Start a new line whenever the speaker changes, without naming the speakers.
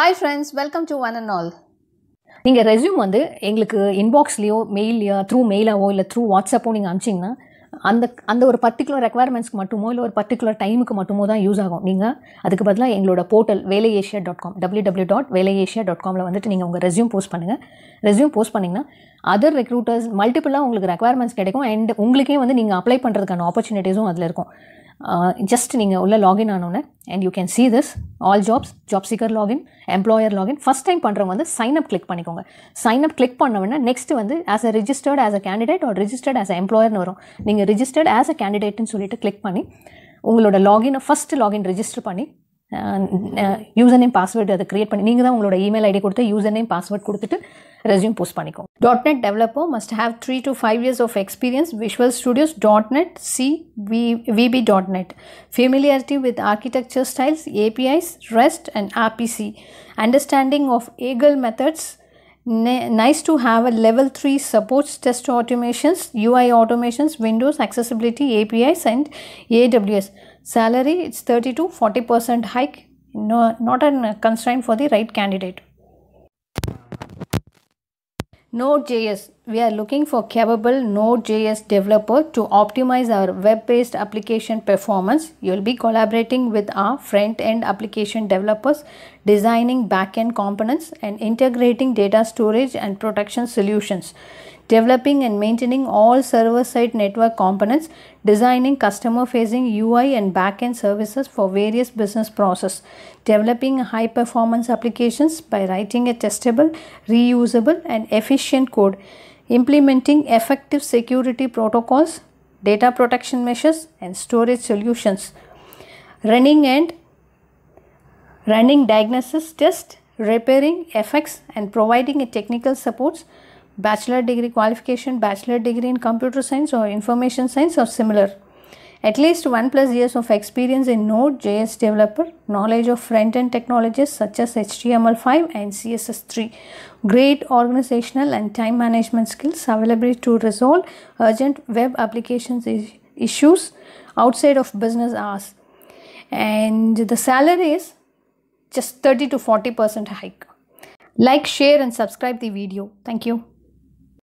Hi friends welcome to one and all நீங்கள் resume வந்து எங்களுக்கு இன்பாக்ஸ்லேயோ மெயிலையோ த்ரூ மெயிலாவோ இல்லை த்ரூ வாட்ஸ்அப்போ நீங்கள் அனுப்பிச்சிங்கன்னா அந்த அந்த ஒரு பர்டிகுலர் ரெக்குவயர்மெண்ட்ஸ்க்கு மட்டுமோ இல்லை ஒரு பர்டிகுலர் டைமுக்கு மட்டுமோ தான் யூஸ் ஆகும் நீங்கள் அதுக்கு பதிலாக எங்களோட portal Velai Asia dot com W W dot Velai Asia dot காமில் வந்துட்டு நீங்கள் உங்கள் ரெஸ்யூம் போஸ்ட் பண்ணுங்கள் ரெஸ்யூம் போஸ்ட் பண்ணிங்கன்னா அதர் ரெக்ரூட்டர்ஸ் மல்டிபிளாக உங்களுக்கு ரெக்குவயர்மெண்ட்ஸ் கிடைக்கும் அண்ட் உங்களுக்கே வந்து நீங்கள் அப்ளை பண்ணுறதுக்கான ஆப்பர்ச்சுனிட்டிஸும் அதில் இருக்கும் ஜஸ்ட் நீங்கள் உள்ளே லாகின் ஆனோன்னே and you can see this all jobs job seeker login employer login first time பண்ணுறவங்க வந்து சைன் அப் கிளிக் பண்ணிக்கோங்க சைன் அப் கிளிக் பண்ணவொடனே நெக்ஸ்ட் வந்து as a registered as a candidate or registered as a எம்ப்ளாயர்னு வரும் நீங்கள் registered as அ கேண்டிடேட்னு சொல்லிட்டு click பண்ணி உங்களோட லாகினை ஃபஸ்ட் லாகின் ரிஜிஸ்டர் பண்ணி யூசர் நேம் பாஸ்வேர்டு அதை க்ரியேட் பண்ணி நீங்கள் தான் உங்களோட இமெயில் ஐடி கொடுத்து யூசர் நேம் பாஸ்வேர்ட் கொடுத்துட்டு ரெஸ்யூம் போஸ்ட் பண்ணிக்கோங்க .NET developer must have 3 to 5 years of experience Visual Studios .NET C VB.NET familiarity with architecture styles APIs REST and RPC understanding of Agile methods nice to have a level 3 supports test automations UI automations Windows accessibility APIs and AWS salary it's 30 to 40% hike no, not a constraint for the right candidate Node.js. We are looking for capable Node.js developer to optimize our web-based application performance. You'll be collaborating with our front-end application developers, designing back-end components and integrating data storage and protection solutions developing and maintaining all server-side network components, designing customer-facing UI and back-end services for various business process, developing high-performance applications by writing a testable, reusable and efficient code, implementing effective security protocols, data protection measures and storage solutions, running and running diagnosis tests, repairing effects and providing a technical supports bachelor degree qualification, bachelor degree in computer science or information science or similar. At least 1 plus years of experience in Node.js developer, knowledge of front-end technologies such as HTML5 and CSS3, great organizational and time management skills, availability to resolve urgent web applications issues outside of business hours. And the salary is just 30 to 40% hike. Like, share and subscribe the video. Thank you.